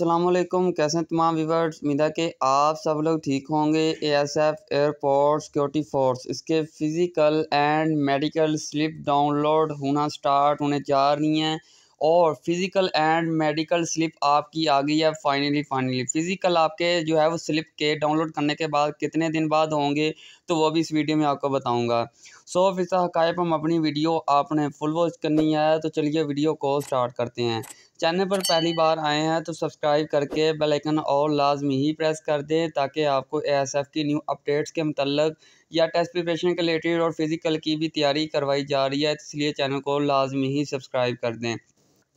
असलम कैसे हैं तमाम व्यूवर्स उम्मीद है कि आप सब लोग ठीक होंगे एएसएफ एयरपोर्ट सिक्योरिटी फोर्स इसके physical and medical slip download होना स्टार्ट होने जा रही हैं और फिज़िकल एंड मेडिकल स्लिप आपकी आ गई है फाइनली फाइनली फ़िज़िकल आपके जो है वो स्लिप के डाउनलोड करने के बाद कितने दिन बाद होंगे तो वो भी इस वीडियो में आपको बताऊंगा सो फीसद हक़ हम अपनी वीडियो आपने फुल वॉच करनी है तो चलिए वीडियो को स्टार्ट करते हैं चैनल पर पहली बार आए हैं तो सब्सक्राइब करके बेल आइकन और लाजमी ही प्रेस कर दें ताकि आपको एएसएफ की न्यू अपडेट्स के मतलब या टेस्ट प्रिपरेशन के रिलेटेड और फिज़िकल की भी तैयारी करवाई जा रही है तो इसलिए चैनल को लाजमी ही सब्सक्राइब कर दें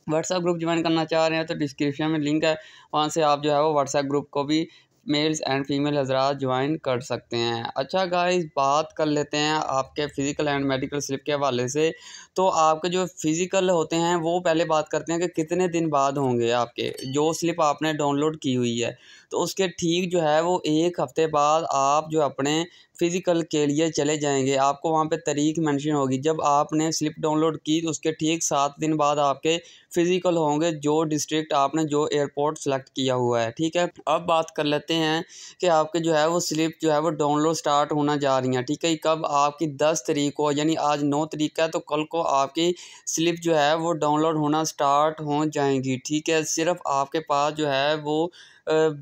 व्हाट्सएप ग्रुप ज्वाइन करना चाह रहे हैं तो डिस्क्रिप्शन में लिंक है वहाँ से आप जो है वो व्हाट्सएप ग्रुप को भी मेल्स एंड फीमेल हजरात ज्वाइन कर सकते हैं अच्छा गाइस बात कर लेते हैं आपके फ़िज़िकल एंड मेडिकल स्लिप के हवाले से तो आपके जो फ़िज़िकल होते हैं वो पहले बात करते हैं कि कितने दिन बाद होंगे आपके जो स्लिप आपने डाउनलोड की हुई है तो उसके ठीक जो है वो एक हफ़्ते बाद आप जो अपने फ़िज़िकल के लिए चले जाएंगे आपको वहाँ पे तारीख मेंशन होगी जब आपने स्लिप डाउनलोड की उसके ठीक सात दिन बाद आपके फ़िज़िकल होंगे जो डिस्ट्रिक्ट आपने जो एयरपोर्ट सेलेक्ट किया हुआ है ठीक है अब बात कर लेते हैं कि आपके जो है वो स्लिप जो है वो डाउनलोड स्टार्ट होना जा रही हैं ठीक है कब आपकी दस तरीक को यानी आज नौ तरीक है तो कल को आपकी स्लिप जो है वो डाउनलोड होना स्टार्ट हो जाएंगी ठीक है सिर्फ आपके पास जो है वो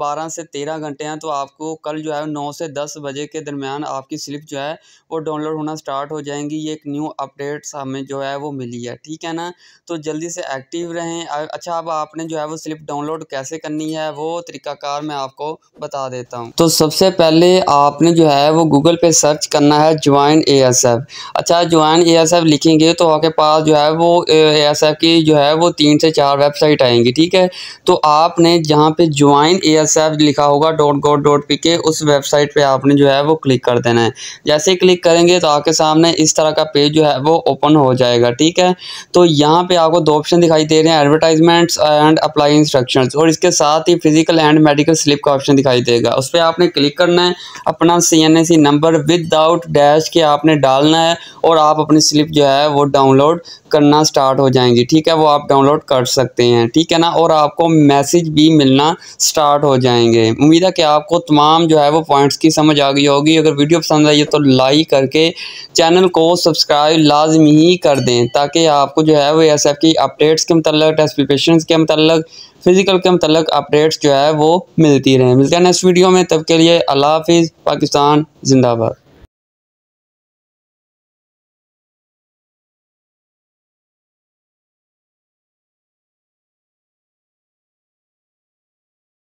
बारह से तेरह घंटे हैं तो आपको कल जो है नौ से दस बजे के दरमियान आपकी स्लिप जो है वो डाउनलोड होना स्टार्ट हो जाएंगी ये एक न्यू अपडेट हमें जो है वो मिली है ठीक है ना तो जल्दी से एक्टिव रहें अच्छा अब आपने जो है वो स्लिप डाउनलोड कैसे करनी है वो तरीकाकार मैं आपको बता देता हूँ तो सबसे पहले आपने जो है वो गूगल पे सर्च करना है ज्वाइन ए अच्छा ज्वाइन ए लिखेंगे तो आपके पास जो है वो ए की जो है वो तीन से चार वेबसाइट आएंगी ठीक है तो आपने जहाँ पे ज्वाइन ए लिखा होगा डॉट गॉट डॉट पी के उस वेबसाइट पे आपने जो है वो क्लिक कर कर देना है जैसे क्लिक करेंगे तो आपके सामने इस तरह का पेज जो है वो ओपन हो जाएगा ठीक है तो यहाँ पे आपको दो ऑप्शन दिखाई दे रहे हैं एडवर्टाइजमेंट्स एंड अप्लाई इंस्ट्रक्शन और इसके साथ ही फिजिकल एंड मेडिकल स्लिप का ऑप्शन दिखाई देगा उस पर आपने क्लिक करना है अपना सी नंबर विद डैश के आपने डालना है और आप अपनी स्लिप जो है वो डाउनलोड करना स्टार्ट हो जाएंगी ठीक है वो आप डाउनलोड कर सकते हैं ठीक है ना और आपको मैसेज भी मिलना स्टार्ट हो जाएंगे उम्मीद है कि आपको तमाम जो है वो पॉइंट्स की समझ आ गई होगी अगर वीडियो पसंद आई है तो लाइक करके चैनल को सब्सक्राइब लाजमी ही कर दें ताकि आपको जो है वो एस की अपडेट्स के मतलब टेस्ट प्रिपेशन के मतलब फ़िज़िकल के मतलब अपडेट्स जो है वो मिलती रहें मिलते हैं नेक्स्ट वीडियो में तब के लिए अल्लाह हाफिज़ पाकिस्तान जिंदाबाद